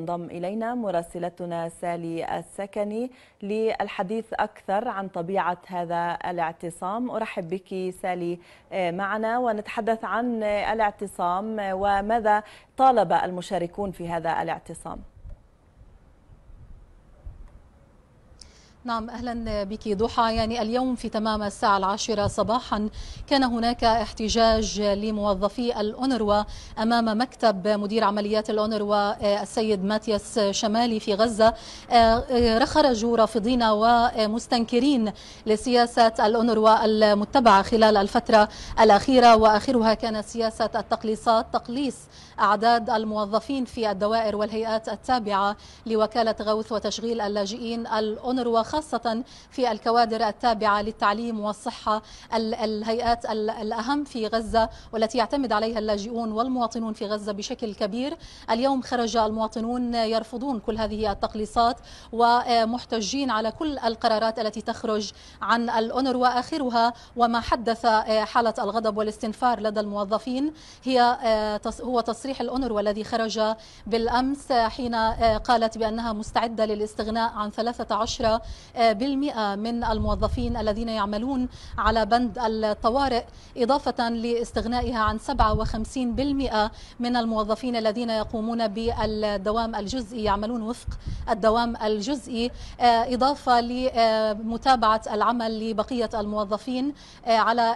انضم إلينا مراسلتنا سالي السكني للحديث أكثر عن طبيعة هذا الاعتصام أرحب بك سالي آه، معنا ونتحدث عن الاعتصام آه، وماذا طالب المشاركون في هذا الاعتصام نعم أهلا بك ضحى يعني اليوم في تمام الساعة العاشرة صباحا كان هناك احتجاج لموظفي الأونروا أمام مكتب مدير عمليات الأونروا آه، السيد ماتياس شمالي في غزة آه، آه، خرجوا رافضين ومستنكرين لسياسة الأونروا المتبعة خلال الفترة الأخيرة وآخرها كان سياسة التقليصات تقليص أعداد الموظفين في الدوائر والهيئات التابعة لوكالة غوث وتشغيل اللاجئين الأونروا خاصة في الكوادر التابعة للتعليم والصحة الهيئات الأهم في غزة والتي يعتمد عليها اللاجئون والمواطنون في غزة بشكل كبير اليوم خرج المواطنون يرفضون كل هذه التقليصات ومحتجين على كل القرارات التي تخرج عن الأونر وآخرها وما حدث حالة الغضب والاستنفار لدى الموظفين هي هو تصريح الأونر والذي خرج بالأمس حين قالت بأنها مستعدة للاستغناء عن 13 آه، بالمئة من الموظفين الذين يعملون على بند الطوارئ إضافة لاستغنائها عن 57% من الموظفين الذين يقومون بالدوام الجزئي يعملون وفق الدوام الجزئي آه، إضافة لمتابعة العمل لبقية الموظفين آه، على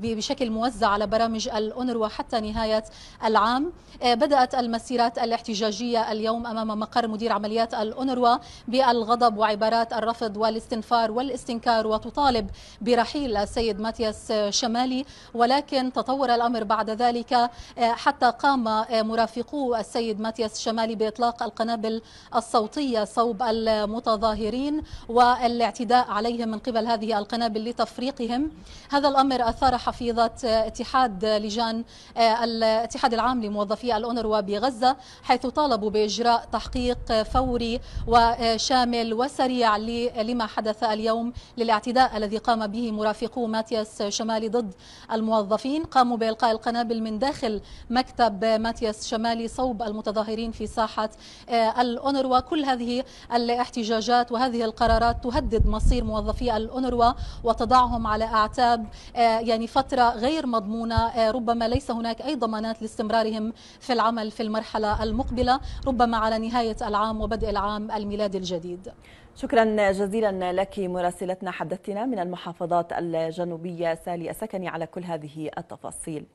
بشكل موزع على برامج الأونروا حتى نهاية العام بدأت المسيرات الاحتجاجية اليوم أمام مقر مدير عمليات الأونروا بالغضب وعبارات الرفض الرفض والاستنفار والاستنكار وتطالب برحيل السيد ماتياس شمالي ولكن تطور الأمر بعد ذلك آه، حتى قام آه، مرافقو السيد ماتياس شمالي بإطلاق القنابل الصوتية صوب المتظاهرين والاعتداء عليهم من قبل هذه القنابل لتفريقهم هذا الأمر أثار حفيظة آه، اتحاد لجان الاتحاد العام لموظفي الأونروا بغزة حيث طالبوا بإجراء تحقيق فوري وشامل وسريع لما حدث اليوم للاعتداء الذي قام به مرافقو ماتياس شمالي ضد الموظفين قاموا بإلقاء القنابل من داخل مكتب ماتياس شمالي صوب المتظاهرين في ساحة آه، الأونروا كل هذه الاحتجاجات وهذه القرارات تهدد مصير موظفي الأونروا وتضعهم على أعتاب آه، يعني فترة غير مضمونة آه، ربما ليس هناك أي ضمانات لاستمرارهم في العمل في المرحلة المقبلة ربما على نهاية العام وبدء العام الميلادي الجديد شكرا جزيلا لك مراسلتنا حدثتنا من المحافظات الجنوبية سالي أسكني على كل هذه التفاصيل